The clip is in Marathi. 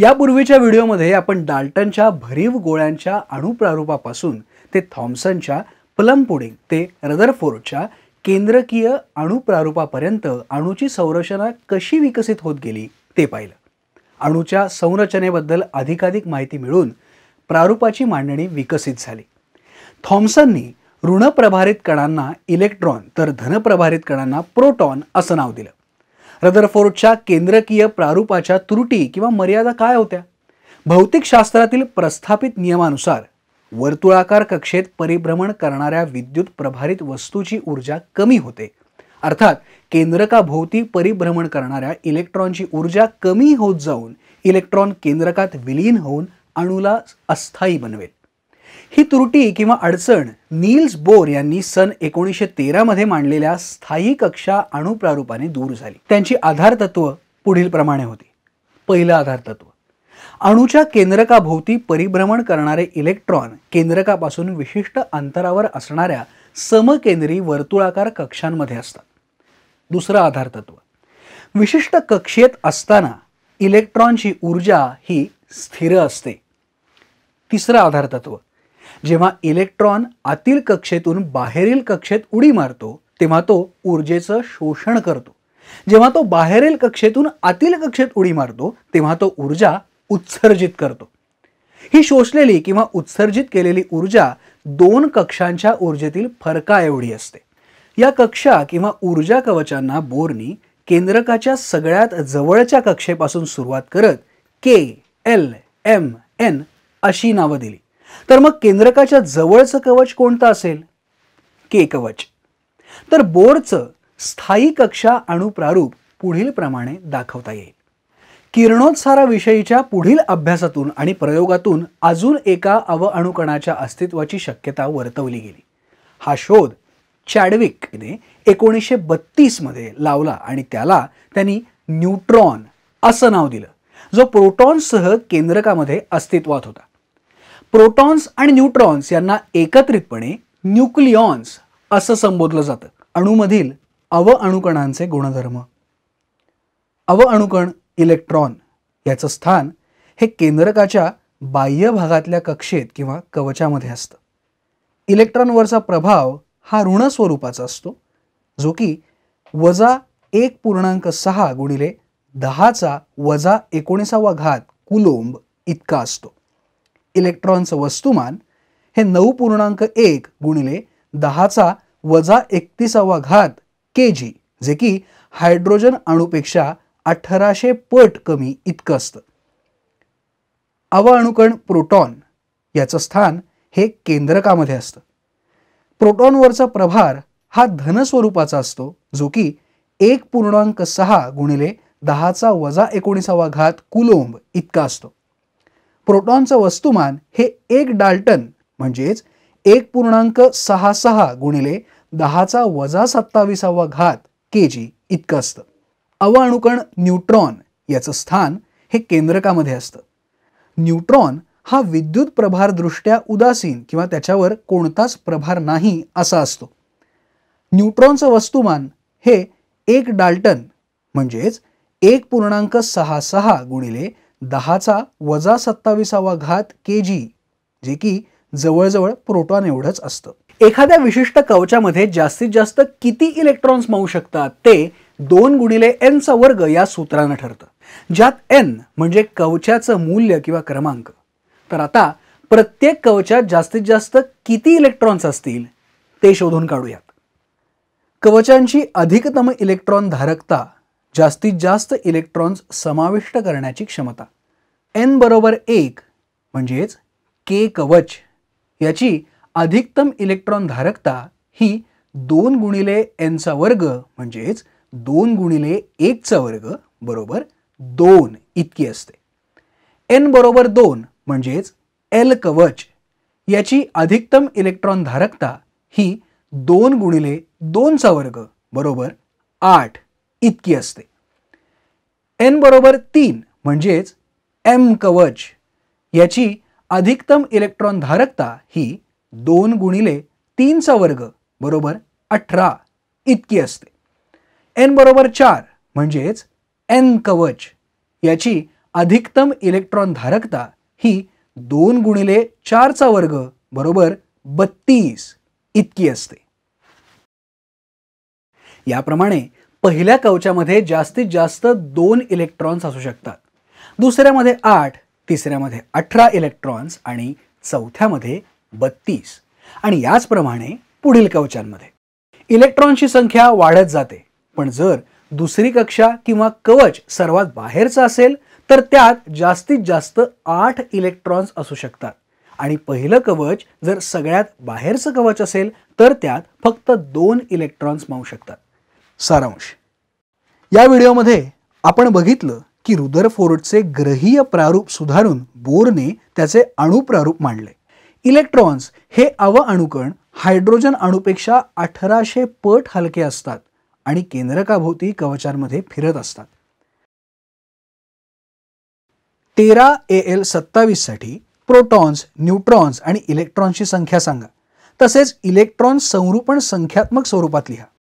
यापूर्वीच्या व्हिडिओमध्ये आपण डाल्टनच्या भरीव गोळ्यांच्या अणुप्रारूपापासून ते थॉम्सनच्या प्लम पुडिंग ते रदरफोर्डच्या केंद्रकीय अणुप्रारूपापर्यंत अणूची संरचना कशी विकसित होत गेली ते पाहिलं अणूच्या संरचनेबद्दल अधिकाधिक माहिती मिळून प्रारूपाची मांडणी विकसित झाली थॉम्सननी ऋणप्रभारित कणांना इलेक्ट्रॉन तर धनप्रभारित कणांना प्रोटॉन असं नाव दिलं रदरफोर्डच्या केंद्रकीय प्रारूपाच्या त्रुटी किंवा मर्यादा काय होत्या भौतिकशास्त्रातील प्रस्थापित नियमानुसार वर्तुळाकार कक्षेत परिभ्रमण करणाऱ्या विद्युत प्रभारित वस्तूची ऊर्जा कमी होते अर्थात केंद्रकाभोवती परिभ्रमण करणाऱ्या इलेक्ट्रॉनची ऊर्जा कमी होत जाऊन इलेक्ट्रॉन केंद्रकात विलीन होऊन अणूला अस्थायी बनवेल ही त्रुटी किंवा अडचण नील्स बोर यांनी सन एकोणीसशे तेरामध्ये मांडलेल्या स्थायी कक्षा अणुप्रारूपाने दूर झाली त्यांची आधारतत्व पुढील प्रमाणे होती पहिलं आधारतत्व अणूच्या केंद्रकाभोवती परिभ्रमण करणारे इलेक्ट्रॉन केंद्रकापासून विशिष्ट अंतरावर असणाऱ्या समकेंद्री वर्तुळाकार कक्षांमध्ये असतात दुसरं आधारतत्व विशिष्ट कक्षेत असताना इलेक्ट्रॉनची ऊर्जा ही स्थिर असते तिसरं आधारतत्व जेव्हा इलेक्ट्रॉन आतील कक्षेतून बाहेरील कक्षेत उडी मारतो तेव्हा तो ऊर्जेचं शोषण करतो जेव्हा तो बाहेरील कक्षेतून आतील कक्षेत उडी मारतो तेव्हा तो ऊर्जा उत्सर्जित करतो ही शोषलेली किंवा उत्सर्जित केलेली ऊर्जा दोन कक्षांच्या ऊर्जेतील फरका एवढी असते या कक्षा किंवा ऊर्जा कवचांना बोरनी केंद्रकाच्या सगळ्यात जवळच्या कक्षेपासून सुरुवात करत के एल एम एन अशी नावं दिली तर मग केंद्रकाच्या जवळचं कवच कोणतं असेल के कवच तर बोर्डचं स्थायी कक्षा अणुप्रारूप पुढील प्रमाणे दाखवता येईल किरणोत्साराविषयीच्या पुढील अभ्यासातून आणि प्रयोगातून अजून एका अवअणुकणाच्या अस्तित्वाची शक्यता वर्तवली गेली हा शोध चॅडविकने एकोणीसशे मध्ये लावला आणि त्याला त्यांनी न्यूट्रॉन असं नाव दिलं जो प्रोटॉनसह केंद्रकामध्ये अस्तित्वात होता प्रोटॉन्स आणि न्यूट्रॉन्स यांना एकत्रितपणे न्यूक्लियॉन्स असं संबोधलं जातं अणूमधील अवअणुकणांचे गुणधर्म अवअणुकण इलेक्ट्रॉन याचं स्थान हे केंद्रकाच्या बाह्य भागातल्या कक्षेत किंवा कवचामध्ये असतं इलेक्ट्रॉनवरचा प्रभाव हा ऋण स्वरूपाचा असतो जो की वजा एक पूर्णांक सहा गुणिले दहाचा वजा एकोणीसावा घात कुलोंब इतका असतो इलेक्ट्रॉनचं वस्तुमान हे नऊ पूर्णांक एक गुणिले दहाचा वजा एकतीसावा घात के जी जे की हायड्रोजन अणूपेक्षा अठराशे पट कमी इतकं असतं अवअणुकण प्रोटॉन याचं स्थान हे केंद्रकामध्ये असतं प्रोटॉनवरचा प्रभार हा धनस्वरूपाचा असतो जो की एक पूर्णांक सहा गुणिले दहाचा वजा एकोणीसावा घात कुलोंब इतका असतो प्रोटॉनचं वस्तुमान हे एक डाल्टन म्हणजेच एक पूर्णांक सहा सहा गुणिले दहाचा वजा सत्तावीसावा घात के जी इतकं असतं अवाणुकण न्यूट्रॉन याचं स्थान हे केंद्रकामध्ये असतं न्यूट्रॉन हा विद्युत प्रभारदृष्ट्या उदासीन किंवा त्याच्यावर कोणताच प्रभार नाही असा असतो न्यूट्रॉनचं वस्तुमान हे एक डाल्टन म्हणजेच एक पूर्णांक सहा सहा गुणिले दहाचा वजा सत्तावीसावा घात के जी जे की जवळजवळ प्रोटॉन एवढंच असतं एखाद्या विशिष्ट कवचामध्ये जास्तीत जास्त किती इलेक्ट्रॉन्स मावू शकतात ते दोन गुणिले चा वर्ग या सूत्रानं ठरतं ज्यात एन म्हणजे कवचाचं मूल्य किंवा क्रमांक तर आता प्रत्येक कवचात जास्तीत जास्त किती इलेक्ट्रॉन्स असतील ते शोधून काढूयात कवचांची अधिकतम इलेक्ट्रॉन धारकता जास्तीत जास्त इलेक्ट्रॉन्स समाविष्ट करण्याची क्षमता एन बरोबर एक म्हणजेच के कवच याची अधिकतम इलेक्ट्रॉन धारकता ही दोन गुणिले एनचा वर्ग म्हणजेच दोन गुणिले एकचा वर्ग बरोबर दोन इतकी असते एन बरोबर दोन म्हणजेच एल कवच याची अधिकतम इलेक्ट्रॉन धारकता ही दोन गुणिले दोनचा वर्ग बरोबर आठ इतकी असते एन बरोबर तीन म्हणजेच एम कवच याची अधिकतम इलेक्ट्रॉन धारकता ही दोन गुणिले तीनचा वर्ग बरोबर अठरा इतकी असते एन बरोबर चार म्हणजेच एन कवच याची अधिकतम इलेक्ट्रॉन धारकता ही दोन गुणिले चारचा वर्ग बरोबर बत्तीस इतकी असते याप्रमाणे पहिल्या कवचामध्ये जास्तीत जास्त दोन इलेक्ट्रॉन्स असू शकतात दुसऱ्यामध्ये आठ तिसऱ्यामध्ये अठरा इलेक्ट्रॉन्स आणि चौथ्यामध्ये बत्तीस आणि याचप्रमाणे पुढील कवचांमध्ये इलेक्ट्रॉनची संख्या वाढत जाते पण जर दुसरी कक्षा किंवा कवच सर्वात बाहेरचं असेल तर त्यात जास्तीत जास्त आठ इलेक्ट्रॉन्स असू शकतात आणि पहिलं कवच जर सगळ्यात बाहेरचं कवच असेल तर त्यात फक्त दोन इलेक्ट्रॉन्स मावू शकतात सारांश या व्हिडिओमध्ये आपण बघितलं की रुदरफोर्डचे ग्रहीय प्रारूप सुधारून बोरने त्याचे अणुप्रारूप मांडले इलेक्ट्रॉन्स हे अव अणुकण हायड्रोजन अणुपेक्षा अठराशे पट हलके असतात आणि केंद्रकाभोवती कवचांमध्ये फिरत असतात तेरा ए एल साठी प्रोटॉन्स न्यूट्रॉन्स आणि इलेक्ट्रॉन्सची संख्या सांगा तसेच इलेक्ट्रॉन संरूपण संख्यात्मक स्वरूपात लिहा